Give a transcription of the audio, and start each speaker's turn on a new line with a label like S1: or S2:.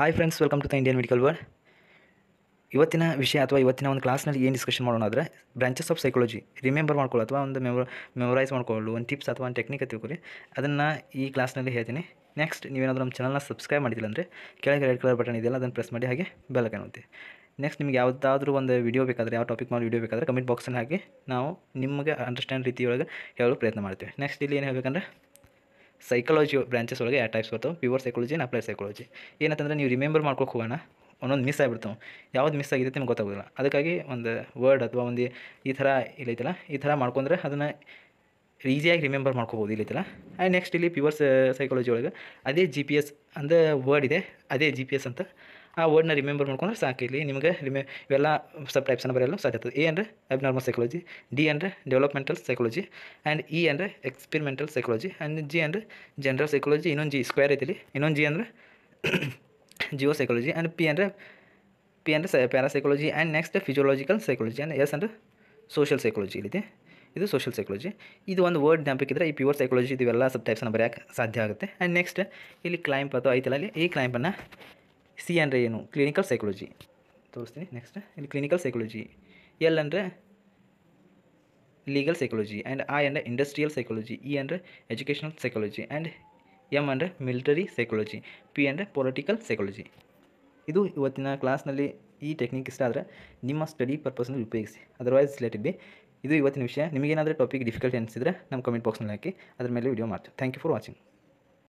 S1: hi friends welcome to the Indian medical world ಇವತ್ತಿನ ವಿಷಯ ಅಥವಾ ಇವತ್ತಿನ ಒಂದು ಕ್ಲಾಸ್ನಲ್ಲಿ ಏನು ಡಿಸ್ಕಷನ್ ಮಾಡೋಣ ಆದರೆ ಬ್ರಾಂಚಸ್ ಆಫ್ ಸೈಕಾಲಜಿ ರಿಮೆಂಬರ್ ಮಾಡ್ಕೊಳ್ಳೋ ಅಥವಾ ಒಂದು ಮೆಮೊ ಮೆಮೊರೈಸ್ ಮಾಡ್ಕೊಳ್ಳೋ ಒಂದು ಟಿಪ್ಸ್ ಅಥವಾ ಒಂದು ಟೆಕ್ನಿಕ್ ತಿಳ್ಕೊಳ್ಳಿ ಅದನ್ನು ಈ ಕ್ಲಾಸ್ನಲ್ಲಿ ಹೇಳ್ತೀನಿ ನೆಕ್ಸ್ಟ್ ನೀವೇನಾದರೂ ನಮ್ಮ ಚಾನಲ್ನ ಸಬ್ಸ್ಕ್ರೈಬ್ ಮಾಡಿದಿಲ್ಲ ಅಂದರೆ ಕೆಳಗೆ ರೆಡ್ ಕಲರ್ ಬಟನ್ ಇದೆಯಲ್ಲ ಅದನ್ನು ಪ್ರೆಸ್ ಮಾಡಿ ಹಾಗೆ ಬೆಲ್ಲಕ್ಕೆ ಕಾಣುತ್ತೆ ನೆಕ್ಸ್ಟ್ ನಿಮ್ಗೆ ಯಾವುದಾದ್ರೂ ಒಂದು ವಿಡಿಯೋ ಬೇಕಾದರೆ ಯಾವ ಟಾಪಿಕ್ ಮಾಡಿ ವೀಡಿಯೋ ಬೇಕಾದರೆ ಕಮೆಂಟ್ ಬಾಕ್ಸಲ್ಲಿ ಹಾಕಿ ನಾವು ನಿಮಗೆ ಅಂಡರ್ಸ್ಟ್ಯಾಂಡ್ ರೀತಿಯೊಳಗೆ ಹೇಳಲು ಪ್ರಯತ್ನ ಮಾಡ್ತೀವಿ ನೆಕ್ಸ್ಟ್ ಇಲ್ಲಿ ಏನು ಹೇಳಬೇಕಂದ್ರೆ ಸೈಕಾಲಜಿ ಬ್ರಾಂಚಸ್ ಒಳಗೆ ಎರಡು ಟೈಪ್ಸ್ ಬರ್ತವೆ pure psychology and apply psychology ಏನಂತಂದ್ರೆ ನೀವು ರಿಮೆಂಬರ್ ಮಾಡ್ಕೊಕ್ಕೆ ಹೋಗೋಣ ಒಂದೊಂದು ಮಿಸ್ ಆಗಿಬಿಡ್ತವೆ ಯಾವ್ದು ಮಿಸ್ ಆಗಿದೆ ನಿಮ್ಗೆ ಗೊತ್ತಾಗೋದಿಲ್ಲ ಅದಕ್ಕಾಗಿ ಒಂದು ವರ್ಡ್ ಅಥವಾ ಒಂದು ಈ ಥರ ಇಲ್ಲೈತಲ್ಲ ಈ ಥರ ಮಾಡ್ಕೊಂಡ್ರೆ ಅದನ್ನು ಈಸಿಯಾಗಿ ರಿಮೆಂಬರ್ ಮಾಡ್ಕೋಬೋದು ಇಲ್ಲೈತಲ್ಲ ಆ್ಯಂಡ್ ನೆಕ್ಸ್ಟ್ ಇಲ್ಲಿ ಪ್ಯೂರ್ ಸೈಕಾಲಜಿ ಒಳಗೆ ಅದೇ ಜಿ ಪಿ ಎಸ್ ಅಂದರೆ ವರ್ಡ್ ಇದೆ ಅದೇ ಜಿ ಪಿ ಎಸ್ ಅಂತ ಆ ವರ್ಡ್ನ ರಿಮೆಂಬರ್ ಮಾಡ್ಕೊಂಡ್ರೆ ಸಾಕು ಇಲ್ಲಿ ನಿಮಗೆ ರಿಮೆ ಇವೆಲ್ಲ ಸಬ್ ಟೈಪ್ಸನ್ನು ಬರೆಯಲು ಸಾಧ್ಯತೆ ಎ ಅಂದರೆ ಅಬ್ನಾರ್ಮಲ್ ಸೈಕಾಲಜಿ ಡಿ ಅಂದರೆ ಡೆವಲಪ್ಮೆಂಟಲ್ ಸೈಕಾಲಜಿ ಆ್ಯಂಡ್ ಇ ಅಂದರೆ ಎಕ್ಸ್ಪಿರಿಮೆಂಟಲ್ ಸೈಕಾಲಜಿ ಆ್ಯಂಡ್ ಜಿ ಅಂದರೆ ಜನರಲ್ ಸೈಕಾಲಜಿ ಇನ್ನೊಂದು ಜಿ ಸ್ಕ್ವೇರ್ ಐತಿಲಿ ಇನ್ನೊಂದು ಜಿ ಅಂದರೆ ಜಿಯೋ ಸೈಕಾಲಜಿ ಆ್ಯಂಡ್ ಪಿ ಅಂದರೆ ಪಿ ಅಂದರೆ parapsychology and next physiological psychology and S ಅಂದರೆ ಸೋಷಿಯಲ್ ಸೈಕಾಲಜಿ ಇಲ್ಲಿದೆ ಇದು ಸೋಷಿಯಲ್ ಸೈಕಾಲಜಿ ಇದು ಒಂದು ವರ್ಡ್ ಜ್ಞಾಪಕಿದ್ರೆ ಈ ಪ್ಯೂರ್ ಸೈಕಾಲಜಿ ಇದೆಲ್ಲ ಸಬ್ ಟೈಪ್ಸನ್ನು ಬರೆಯೋಕ್ಕೆ ಸಾಧ್ಯ ಆಗುತ್ತೆ ಆ್ಯಂಡ್ ನೆಕ್ಸ್ಟ್ ಇಲ್ಲಿ ಕ್ಲೈಂಪ್ ಅಥವಾ ಐತಲ್ಲ ಅಲ್ಲಿ ಈ ಕ್ಲೈಂಪನ್ನು ಸಿ ಅಂದರೆ ಏನು ಕ್ಲಿನಿಕಲ್ ಸೈಕಾಲಜಿ ತೋರಿಸ್ತೀನಿ ನೆಕ್ಸ್ಟ್ ಇಲ್ಲಿ ಕ್ಲಿನಿಕಲ್ ಸೈಕಾಲಜಿ ಎಲ್ ಅಂದರೆ ಲೀಗಲ್ ಸೈಕಾಲಜಿ ಆ್ಯಂಡ್ ಐ ಅಂದರೆ ಇಂಡಸ್ಟ್ರಿಯಲ್ ಸೈಕಾಲಜಿ ಇ ಅಂದರೆ ಎಜುಕೇಷನಲ್ ಸೈಕಾಲಜಿ ಆ್ಯಂಡ್ ಎಮ್ ಅಂದರೆ ಮಿಲಿಟರಿ ಸೈಕಾಲಜಿ ಪಿ ಅಂದರೆ ಪೊಲಿಟಿಕಲ್ ಸೈಕಾಲಜಿ ಇದು ಇವತ್ತಿನ ಕ್ಲಾಸ್ನಲ್ಲಿ ಈ ಟೆಕ್ನಿಕ್ ಇಷ್ಟ ಆದರೆ ನಿಮ್ಮ ಸ್ಟಡಿ ಪರ್ಪಸ್ನಲ್ಲಿ ಉಪಯೋಗಿಸಿ ಅದರ್ವೈಸ್ ರಿಲೇಟೆಡ್ ಬಿ ಇದು ಇವತ್ತಿನ ವಿಷಯ ನಿಮಗೇನಾದರೂ ಟಾಪಿಕ್ ಡಿಫಿಕಲ್ಟಿ ಅನಿಸಿದರೆ ನಮ್ಮ ಕಮೆಂಟ್ ಬಾಕ್ಸ್ನಲ್ಲಿ ಹಾಕಿ ಅದ್ರ ಮೇಲೆ ವೀಡಿಯೋ ಮಾಡ್ತೀವಿ ಥ್ಯಾಂಕ್ ಯು ಫಾರ್ ವಾಚಿಂಗ್